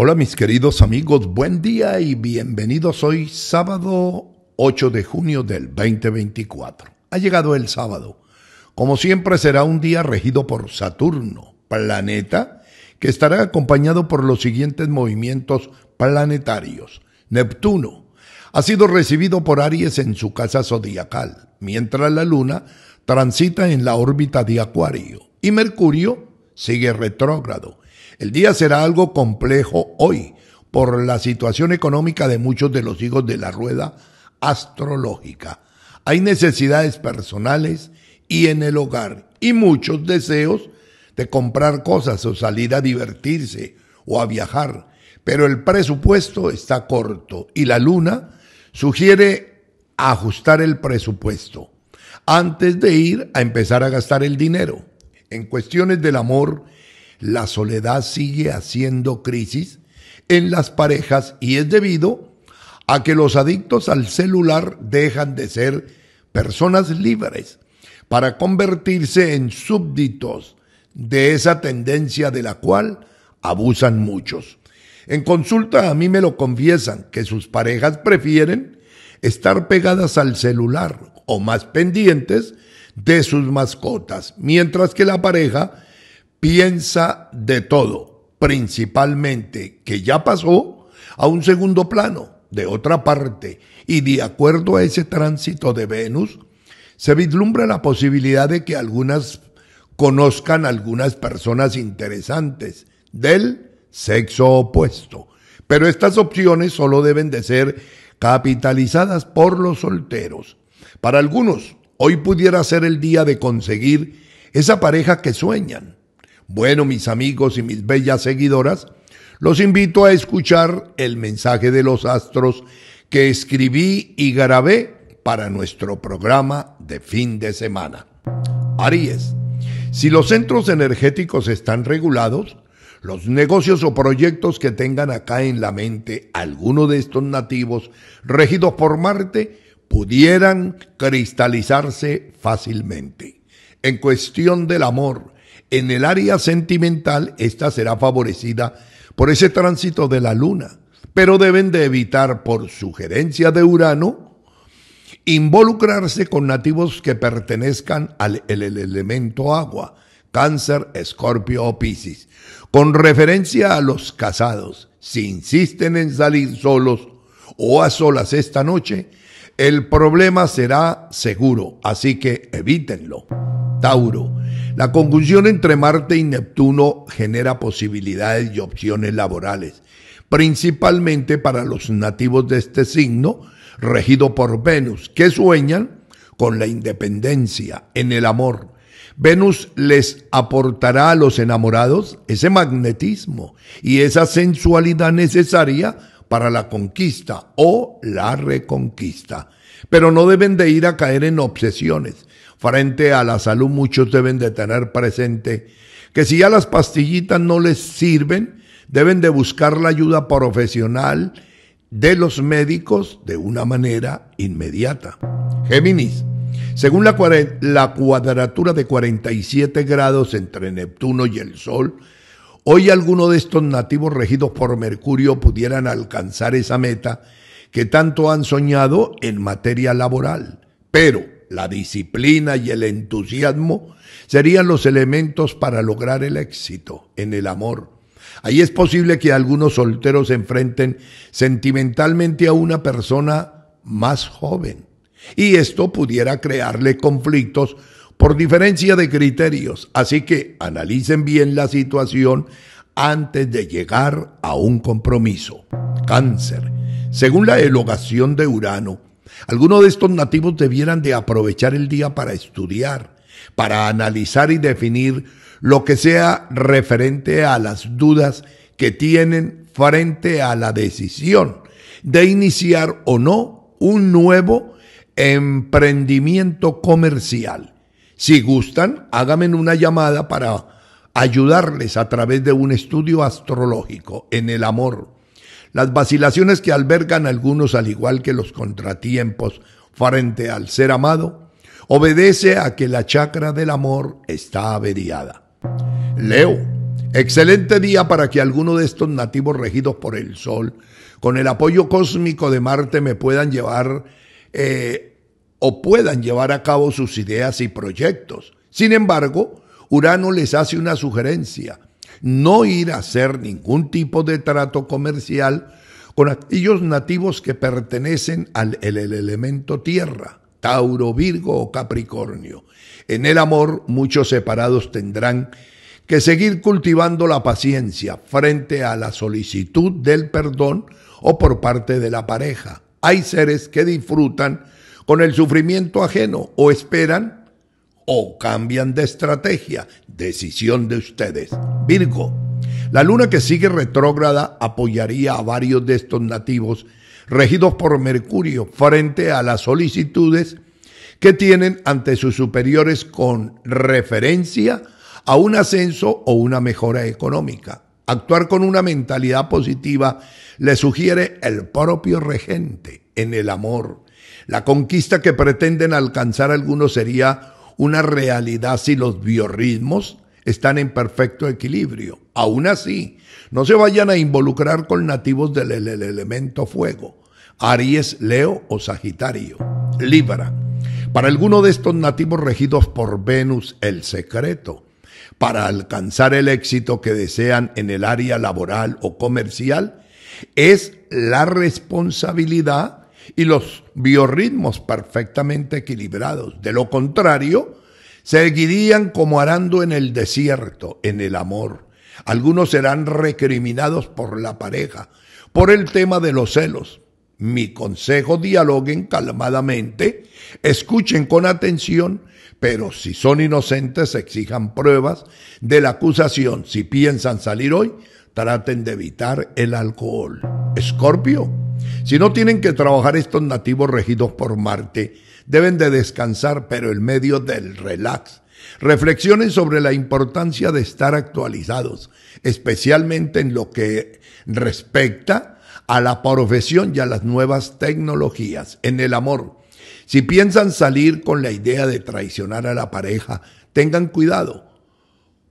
Hola mis queridos amigos, buen día y bienvenidos hoy sábado 8 de junio del 2024. Ha llegado el sábado. Como siempre será un día regido por Saturno, planeta, que estará acompañado por los siguientes movimientos planetarios. Neptuno ha sido recibido por Aries en su casa zodiacal, mientras la Luna transita en la órbita de Acuario y Mercurio sigue retrógrado el día será algo complejo hoy por la situación económica de muchos de los hijos de la rueda astrológica. Hay necesidades personales y en el hogar y muchos deseos de comprar cosas o salir a divertirse o a viajar, pero el presupuesto está corto y la luna sugiere ajustar el presupuesto antes de ir a empezar a gastar el dinero. En cuestiones del amor, la soledad sigue haciendo crisis en las parejas y es debido a que los adictos al celular dejan de ser personas libres para convertirse en súbditos de esa tendencia de la cual abusan muchos. En consulta a mí me lo confiesan que sus parejas prefieren estar pegadas al celular o más pendientes de sus mascotas, mientras que la pareja piensa de todo, principalmente que ya pasó a un segundo plano, de otra parte, y de acuerdo a ese tránsito de Venus, se vislumbra la posibilidad de que algunas conozcan algunas personas interesantes del sexo opuesto. Pero estas opciones solo deben de ser capitalizadas por los solteros. Para algunos, hoy pudiera ser el día de conseguir esa pareja que sueñan, bueno, mis amigos y mis bellas seguidoras, los invito a escuchar el mensaje de los astros que escribí y grabé para nuestro programa de fin de semana. Aries, si los centros energéticos están regulados, los negocios o proyectos que tengan acá en la mente alguno de estos nativos regidos por Marte pudieran cristalizarse fácilmente. En cuestión del amor, en el área sentimental, esta será favorecida por ese tránsito de la luna, pero deben de evitar, por sugerencia de Urano, involucrarse con nativos que pertenezcan al elemento agua, cáncer, escorpio o piscis. Con referencia a los casados, si insisten en salir solos o a solas esta noche, el problema será seguro, así que evítenlo. Tauro. La conjunción entre Marte y Neptuno genera posibilidades y opciones laborales, principalmente para los nativos de este signo, regido por Venus, que sueñan con la independencia en el amor. Venus les aportará a los enamorados ese magnetismo y esa sensualidad necesaria para la conquista o la reconquista. Pero no deben de ir a caer en obsesiones. Frente a la salud muchos deben de tener presente que si ya las pastillitas no les sirven, deben de buscar la ayuda profesional de los médicos de una manera inmediata. Géminis. Según la, cuadratura de 47 grados entre Neptuno y el Sol, Hoy algunos de estos nativos regidos por Mercurio pudieran alcanzar esa meta que tanto han soñado en materia laboral, pero la disciplina y el entusiasmo serían los elementos para lograr el éxito en el amor. Ahí es posible que algunos solteros se enfrenten sentimentalmente a una persona más joven y esto pudiera crearle conflictos por diferencia de criterios. Así que analicen bien la situación antes de llegar a un compromiso. Cáncer. Según la elogación de Urano, algunos de estos nativos debieran de aprovechar el día para estudiar, para analizar y definir lo que sea referente a las dudas que tienen frente a la decisión de iniciar o no un nuevo emprendimiento comercial. Si gustan, háganme una llamada para ayudarles a través de un estudio astrológico en el amor. Las vacilaciones que albergan algunos al igual que los contratiempos frente al ser amado, obedece a que la chacra del amor está averiada. Leo, excelente día para que alguno de estos nativos regidos por el Sol, con el apoyo cósmico de Marte, me puedan llevar eh, o puedan llevar a cabo sus ideas y proyectos. Sin embargo, Urano les hace una sugerencia, no ir a hacer ningún tipo de trato comercial con aquellos nativos que pertenecen al elemento tierra, Tauro, Virgo o Capricornio. En el amor muchos separados tendrán que seguir cultivando la paciencia frente a la solicitud del perdón o por parte de la pareja. Hay seres que disfrutan con el sufrimiento ajeno o esperan o cambian de estrategia. Decisión de ustedes. Virgo, la luna que sigue retrógrada apoyaría a varios de estos nativos regidos por Mercurio frente a las solicitudes que tienen ante sus superiores con referencia a un ascenso o una mejora económica. Actuar con una mentalidad positiva le sugiere el propio regente en el amor. La conquista que pretenden alcanzar algunos sería una realidad si los biorritmos están en perfecto equilibrio. Aún así, no se vayan a involucrar con nativos del elemento fuego, Aries, Leo o Sagitario. Libra. Para alguno de estos nativos regidos por Venus, el secreto para alcanzar el éxito que desean en el área laboral o comercial es la responsabilidad y los biorritmos perfectamente equilibrados. De lo contrario, seguirían como arando en el desierto, en el amor. Algunos serán recriminados por la pareja, por el tema de los celos. Mi consejo, dialoguen calmadamente, escuchen con atención, pero si son inocentes, exijan pruebas de la acusación. Si piensan salir hoy, traten de evitar el alcohol. Escorpio, si no tienen que trabajar estos nativos regidos por Marte, deben de descansar, pero en medio del relax. Reflexionen sobre la importancia de estar actualizados, especialmente en lo que respecta a la profesión y a las nuevas tecnologías, en el amor. Si piensan salir con la idea de traicionar a la pareja, tengan cuidado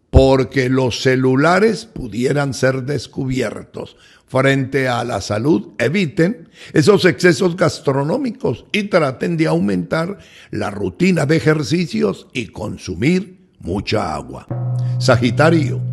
porque los celulares pudieran ser descubiertos. Frente a la salud, eviten esos excesos gastronómicos y traten de aumentar la rutina de ejercicios y consumir mucha agua. Sagitario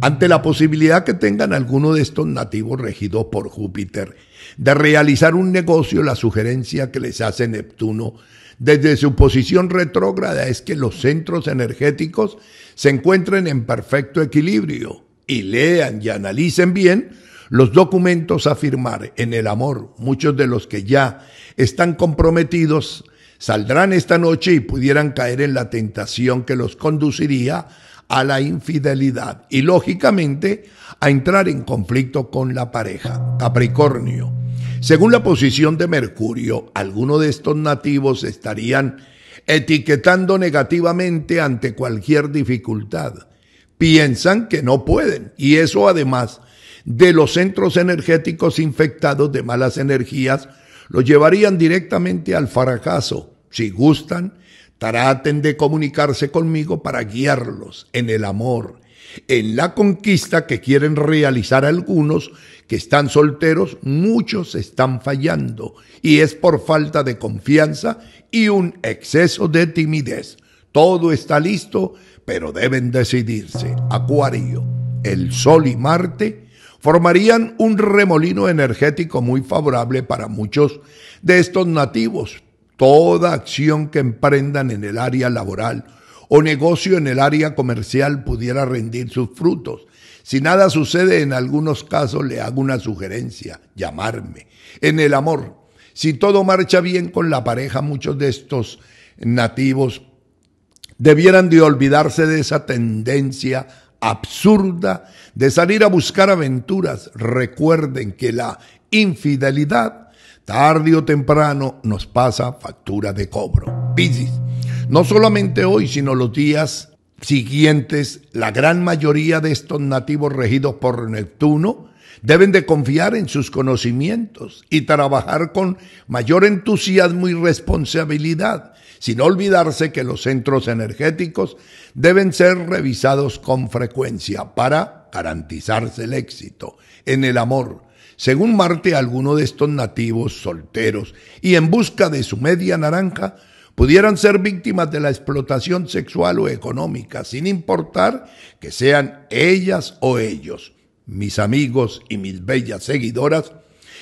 ante la posibilidad que tengan alguno de estos nativos regidos por Júpiter de realizar un negocio, la sugerencia que les hace Neptuno desde su posición retrógrada es que los centros energéticos se encuentren en perfecto equilibrio y lean y analicen bien los documentos a firmar en el amor. Muchos de los que ya están comprometidos saldrán esta noche y pudieran caer en la tentación que los conduciría a la infidelidad y lógicamente a entrar en conflicto con la pareja. Capricornio. Según la posición de Mercurio, algunos de estos nativos estarían etiquetando negativamente ante cualquier dificultad. Piensan que no pueden y eso además de los centros energéticos infectados de malas energías los llevarían directamente al fracaso. Si gustan, Traten de comunicarse conmigo para guiarlos en el amor, en la conquista que quieren realizar algunos que están solteros, muchos están fallando y es por falta de confianza y un exceso de timidez. Todo está listo, pero deben decidirse. Acuario, el Sol y Marte formarían un remolino energético muy favorable para muchos de estos nativos, Toda acción que emprendan en el área laboral o negocio en el área comercial pudiera rendir sus frutos. Si nada sucede, en algunos casos le hago una sugerencia, llamarme. En el amor, si todo marcha bien con la pareja, muchos de estos nativos debieran de olvidarse de esa tendencia absurda de salir a buscar aventuras. Recuerden que la infidelidad tarde o temprano nos pasa factura de cobro. Piscis, no solamente hoy, sino los días siguientes, la gran mayoría de estos nativos regidos por Neptuno deben de confiar en sus conocimientos y trabajar con mayor entusiasmo y responsabilidad, sin olvidarse que los centros energéticos deben ser revisados con frecuencia para garantizarse el éxito en el amor, según Marte, alguno de estos nativos solteros y en busca de su media naranja pudieran ser víctimas de la explotación sexual o económica, sin importar que sean ellas o ellos. Mis amigos y mis bellas seguidoras,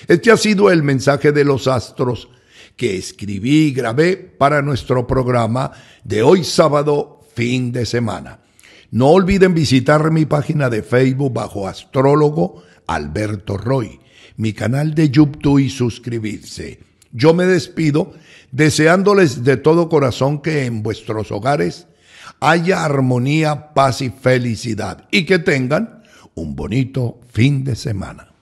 este ha sido el mensaje de los astros que escribí y grabé para nuestro programa de hoy sábado fin de semana. No olviden visitar mi página de Facebook bajo astrólogo Alberto Roy, mi canal de YouTube y suscribirse. Yo me despido deseándoles de todo corazón que en vuestros hogares haya armonía, paz y felicidad y que tengan un bonito fin de semana.